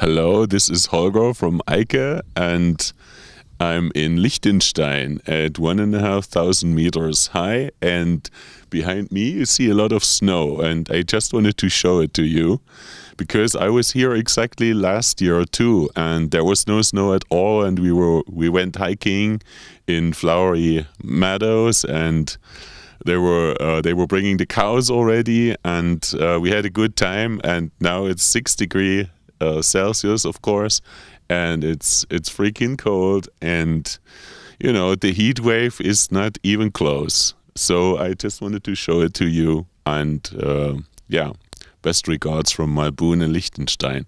Hello, this is Holger from Eike, and I'm in Liechtenstein at one and a half thousand meters high. And behind me, you see a lot of snow, and I just wanted to show it to you because I was here exactly last year too, and there was no snow at all, and we were we went hiking in flowery meadows and they were uh, they were bringing the cows already and uh, we had a good time and now it's six degree uh, Celsius, of course, and it's it's freaking cold, and you know the heat wave is not even close. So I just wanted to show it to you, and uh, yeah, best regards from Malbune Liechtenstein.